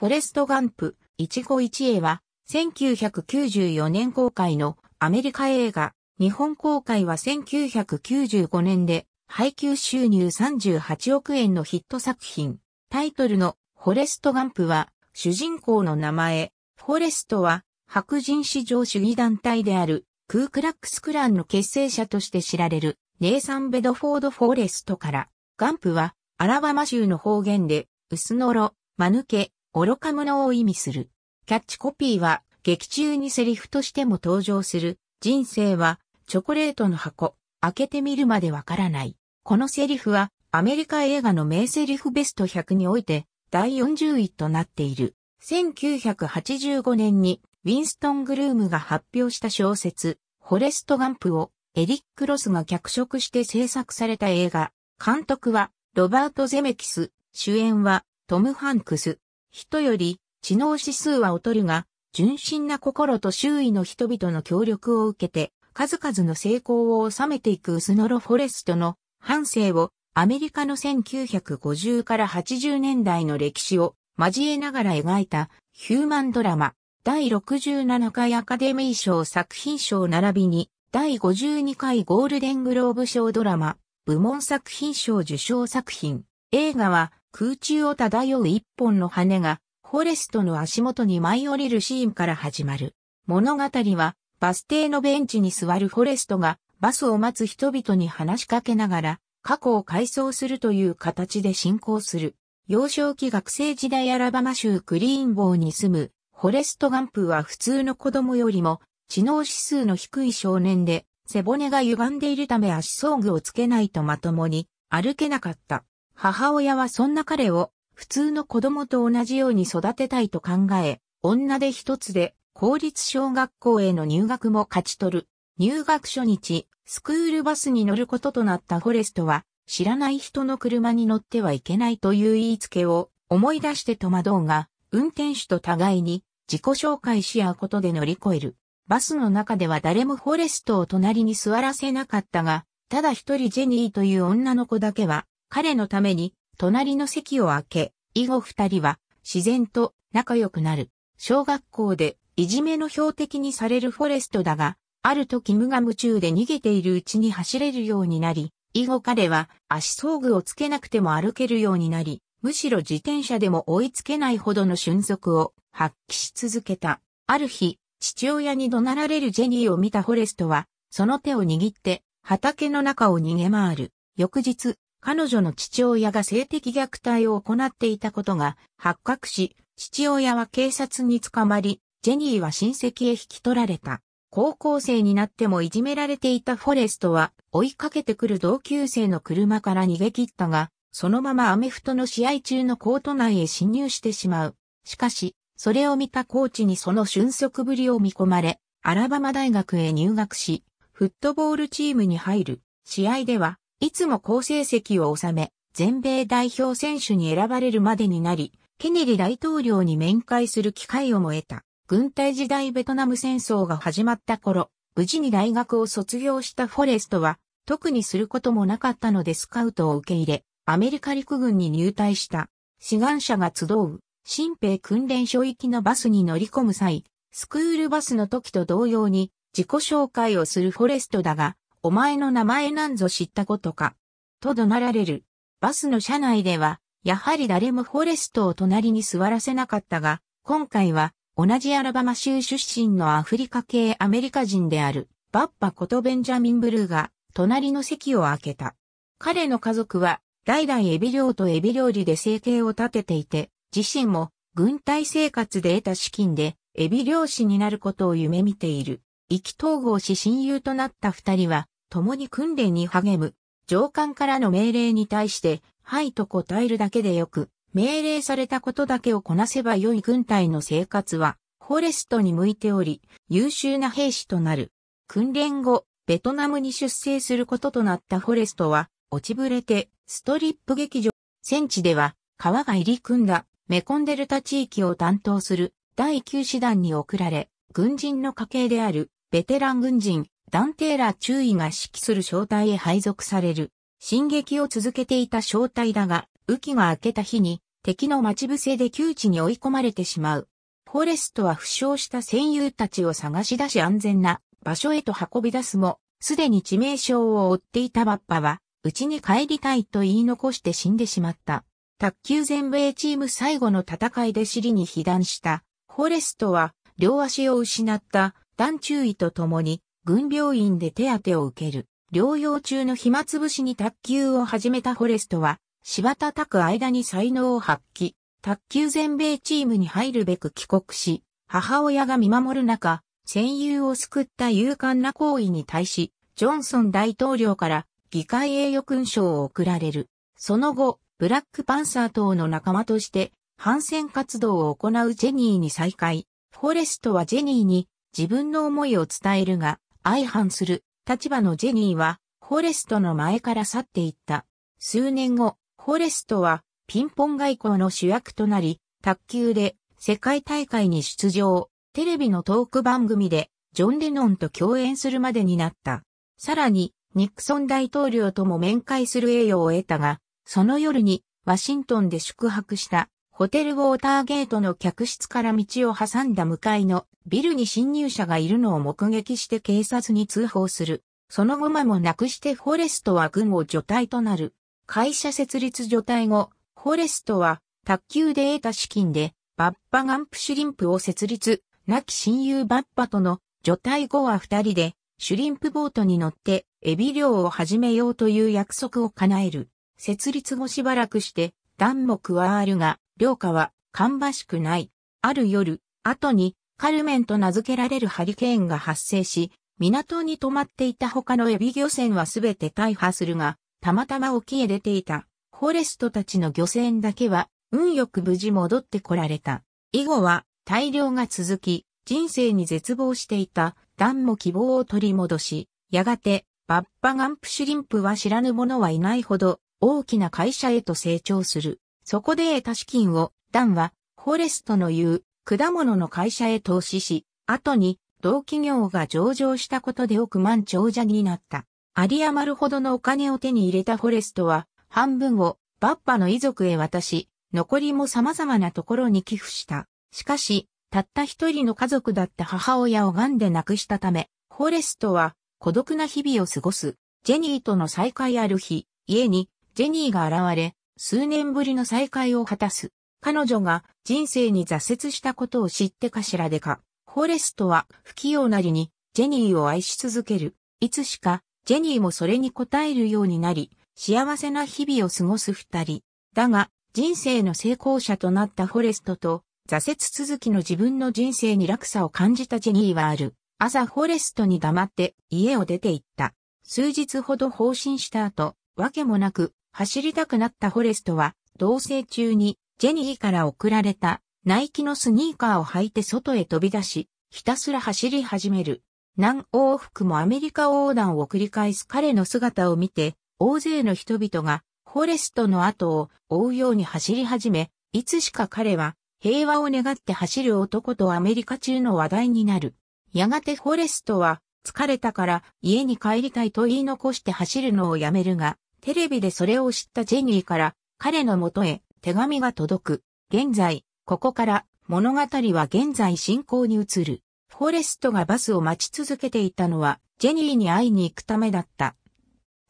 フォレスト・ガンプ、一期一会は、1994年公開のアメリカ映画、日本公開は1995年で、配給収入38億円のヒット作品。タイトルのフォレスト・ガンプは、主人公の名前、フォレストは、白人至上主義団体である、クークラックスクランの結成者として知られる、ネイサン・ベドフォード・フォレストから、ガンプは、アラバマ州の方言で、薄のろ、間抜け、愚か者を意味する。キャッチコピーは、劇中にセリフとしても登場する、人生は、チョコレートの箱、開けてみるまでわからない。このセリフは、アメリカ映画の名セリフベスト100において、第40位となっている。1985年に、ウィンストン・グルームが発表した小説、フォレスト・ガンプを、エリック・ロスが脚色して制作された映画。監督は、ロバート・ゼメキス、主演は、トム・ハンクス。人より知能指数は劣るが、純真な心と周囲の人々の協力を受けて、数々の成功を収めていくウスノロ・フォレストの反省をアメリカの1950から80年代の歴史を交えながら描いたヒューマンドラマ第67回アカデミー賞作品賞並びに第52回ゴールデングローブ賞ドラマ部門作品賞受賞作品映画は空中を漂う一本の羽が、フォレストの足元に舞い降りるシーンから始まる。物語は、バス停のベンチに座るフォレストが、バスを待つ人々に話しかけながら、過去を回想するという形で進行する。幼少期学生時代アラバマ州クリーンボーに住む、フォレスト・ガンプは普通の子供よりも、知能指数の低い少年で、背骨が歪んでいるため足装具をつけないとまともに歩けなかった。母親はそんな彼を普通の子供と同じように育てたいと考え、女で一つで公立小学校への入学も勝ち取る。入学初日、スクールバスに乗ることとなったフォレストは、知らない人の車に乗ってはいけないという言いつけを思い出して戸惑うが、運転手と互いに自己紹介し合うことで乗り越える。バスの中では誰もフォレストを隣に座らせなかったが、ただ一人ジェニーという女の子だけは彼のために隣の席を開け、以後二人は自然と仲良くなる。小学校でいじめの標的にされるフォレストだが、ある時無我夢中で逃げているうちに走れるようになり、以後彼は足装具をつけなくても歩けるようになり、むしろ自転車でも追いつけないほどの瞬足を発揮し続けた。ある日、父親に怒鳴られるジェニーを見たフォレストは、その手を握って、畑の中を逃げ回る。翌日、彼女の父親が性的虐待を行っていたことが発覚し、父親は警察に捕まり、ジェニーは親戚へ引き取られた。高校生になってもいじめられていたフォレストは追いかけてくる同級生の車から逃げ切ったが、そのままアメフトの試合中のコート内へ侵入してしまう。しかし、それを見たコーチにその俊足ぶりを見込まれ、アラバマ大学へ入学し、フットボールチームに入る。試合ではいつも好成績を収め、全米代表選手に選ばれるまでになり、ケネディ大統領に面会する機会をも得た。軍隊時代ベトナム戦争が始まった頃、無事に大学を卒業したフォレストは、特にすることもなかったのでスカウトを受け入れ、アメリカ陸軍に入隊した。志願者が集う、新兵訓練所行きのバスに乗り込む際、スクールバスの時と同様に自己紹介をするフォレストだが、お前の名前なんぞ知ったことか。と怒鳴られる。バスの車内では、やはり誰もフォレストを隣に座らせなかったが、今回は同じアラバマ州出身のアフリカ系アメリカ人であるバッパことベンジャミン・ブルーが隣の席を開けた。彼の家族は代々エビ漁とエビ料理で生計を立てていて、自身も軍隊生活で得た資金でエビ漁師になることを夢見ている。意気投合し親友となった二人は共に訓練に励む。上官からの命令に対して、はいと答えるだけでよく、命令されたことだけをこなせば良い軍隊の生活は、フォレストに向いており、優秀な兵士となる。訓練後、ベトナムに出征することとなったフォレストは、落ちぶれて、ストリップ劇場、戦地では、川が入り組んだ、メコンデルタ地域を担当する、第9師団に送られ、軍人の家系である、ベテラン軍人、ダンテーラ注意が指揮する小隊へ配属される。進撃を続けていた小隊だが、雨季が明けた日に敵の待ち伏せで窮地に追い込まれてしまう。フォレストは負傷した戦友たちを探し出し安全な場所へと運び出すも、すでに致命傷を負っていたバッパは、うちに帰りたいと言い残して死んでしまった。卓球全米チーム最後の戦いで尻に被弾した。フォレストは両足を失った団注意と共に軍病院で手当てを受ける。療養中の暇つぶしに卓球を始めたフォレストは、柴田拓間に才能を発揮、卓球全米チームに入るべく帰国し、母親が見守る中、戦友を救った勇敢な行為に対し、ジョンソン大統領から議会栄誉勲章を贈られる。その後、ブラックパンサー等の仲間として反戦活動を行うジェニーに再会。フォレストはジェニーに自分の思いを伝えるが、相反する立場のジェニーは、フォレストの前から去っていった。数年後、フォレストは、ピンポン外交の主役となり、卓球で世界大会に出場、テレビのトーク番組で、ジョン・レノンと共演するまでになった。さらに、ニクソン大統領とも面会する栄誉を得たが、その夜に、ワシントンで宿泊したホテルウォーターゲートの客室から道を挟んだ向かいのビルに侵入者がいるのを目撃して警察に通報する。その後間もなくしてフォレストは軍を除隊となる。会社設立除隊後、フォレストは卓球で得た資金でバッパガンプシュリンプを設立。亡き親友バッパとの除隊後は二人でシュリンプボートに乗ってエビ漁を始めようという約束を叶える。設立後しばらくして段もはあるが、良家は、芳しくない。ある夜、後に、カルメンと名付けられるハリケーンが発生し、港に泊まっていた他のエビ漁船はすべて大破するが、たまたま沖へ出ていた、フォレストたちの漁船だけは、運よく無事戻ってこられた。以後は、大量が続き、人生に絶望していた、ダンも希望を取り戻し、やがて、バッパガンプシュリンプは知らぬ者はいないほど、大きな会社へと成長する。そこで得た資金を、ダンは、フォレストの言う、果物の会社へ投資し、後に、同企業が上場したことで億万長者になった。有り余るほどのお金を手に入れたフォレストは、半分を、バッパの遺族へ渡し、残りも様々なところに寄付した。しかし、たった一人の家族だった母親を癌で亡くしたため、フォレストは孤独な日々を過ごす。ジェニーとの再会ある日、家にジェニーが現れ、数年ぶりの再会を果たす。彼女が人生に挫折したことを知ってかしらでか、フォレストは不器用なりにジェニーを愛し続ける。いつしかジェニーもそれに応えるようになり、幸せな日々を過ごす二人。だが、人生の成功者となったフォレストと、挫折続きの自分の人生に落差を感じたジェニーはある。朝フォレストに黙って家を出て行った。数日ほど放心した後、わけもなく走りたくなったフォレストは、同棲中にジェニーから送られたナイキのスニーカーを履いて外へ飛び出し、ひたすら走り始める。何往復もアメリカ横断を繰り返す彼の姿を見て、大勢の人々がフォレストの後を追うように走り始め、いつしか彼は平和を願って走る男とアメリカ中の話題になる。やがてフォレストは疲れたから家に帰りたいと言い残して走るのをやめるが、テレビでそれを知ったジェニーから彼の元へ手紙が届く。現在、ここから物語は現在進行に移る。フォレストがバスを待ち続けていたのは、ジェニーに会いに行くためだった。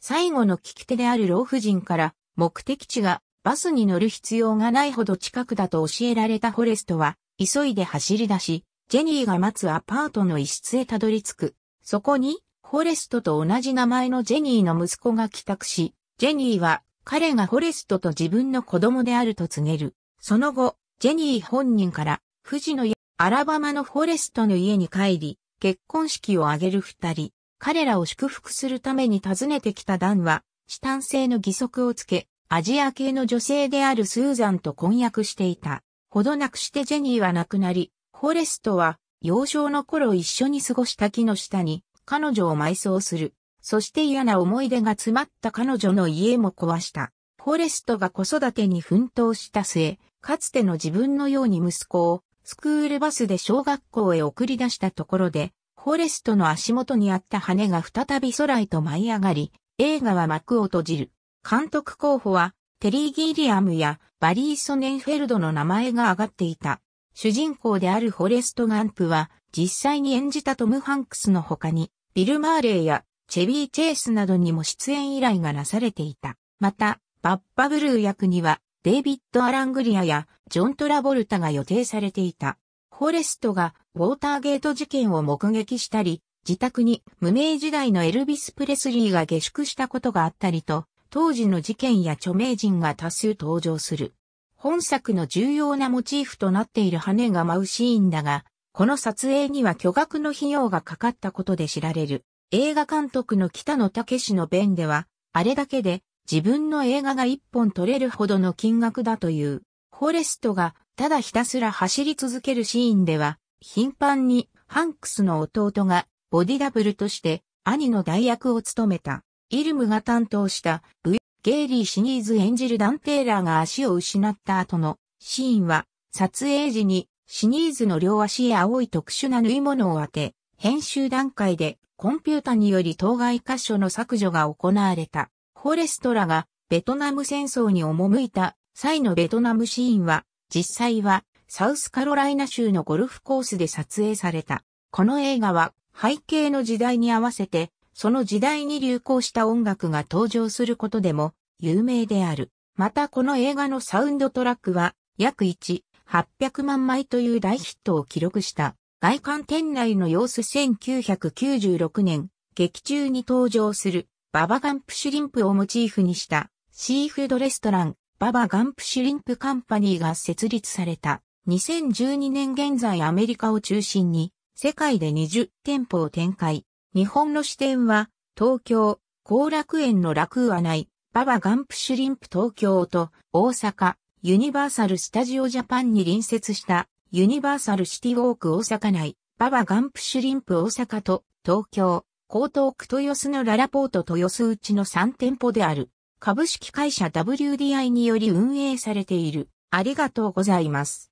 最後の聞き手である老婦人から、目的地がバスに乗る必要がないほど近くだと教えられたフォレストは、急いで走り出し、ジェニーが待つアパートの一室へたどり着く。そこに、フォレストと同じ名前のジェニーの息子が帰宅し、ジェニーは彼がフォレストと自分の子供であると告げる。その後、ジェニー本人から富士のアラバマのフォレストの家に帰り、結婚式を挙げる二人。彼らを祝福するために訪ねてきたダンは、チタン製の義足をつけ、アジア系の女性であるスーザンと婚約していた。ほどなくしてジェニーは亡くなり、フォレストは幼少の頃一緒に過ごした木の下に彼女を埋葬する。そして嫌な思い出が詰まった彼女の家も壊した。フォレストが子育てに奮闘した末、かつての自分のように息子をスクールバスで小学校へ送り出したところで、フォレストの足元にあった羽が再び空へと舞い上がり、映画は幕を閉じる。監督候補は、テリー・ギリアムやバリー・ソネンフェルドの名前が上がっていた。主人公であるフォレスト・ガンプは、実際に演じたトム・ハンクスの他に、ビル・マーレーやチェビー・チェイスなどにも出演依頼がなされていた。また、バッパブルー役には、デイビッド・アラングリアやジョン・トラボルタが予定されていた。フォレストがウォーターゲート事件を目撃したり、自宅に無名時代のエルビス・プレスリーが下宿したことがあったりと、当時の事件や著名人が多数登場する。本作の重要なモチーフとなっている羽が舞うシーンだが、この撮影には巨額の費用がかかったことで知られる。映画監督の北野武の弁では、あれだけで自分の映画が一本撮れるほどの金額だという。フォレストがただひたすら走り続けるシーンでは、頻繁にハンクスの弟がボディダブルとして兄の代役を務めた。イルムが担当した V・ ゲイリー・シニーズ演じるダン・テイラーが足を失った後のシーンは撮影時にシニーズの両足へ青い特殊な縫い物を当て、編集段階でコンピュータにより当該箇所の削除が行われた。フォレストラがベトナム戦争に赴いた際のベトナムシーンは、実際はサウスカロライナ州のゴルフコースで撮影された。この映画は背景の時代に合わせて、その時代に流行した音楽が登場することでも有名である。またこの映画のサウンドトラックは約1 800万枚という大ヒットを記録した。外観店内の様子1996年、劇中に登場するババガンプシュリンプをモチーフにしたシーフードレストランババガンプシュリンプカンパニーが設立された。2012年現在アメリカを中心に世界で20店舗を展開。日本の支店は東京、後楽園の楽はない、ババガンプシュリンプ東京と大阪、ユニバーサル・スタジオ・ジャパンに隣接したユニバーサル・シティ・ウォーク大阪内、ババ・ガンプ・シュリンプ大阪と東京、江東区豊洲のララポート豊洲うちの3店舗である。株式会社 WDI により運営されている。ありがとうございます。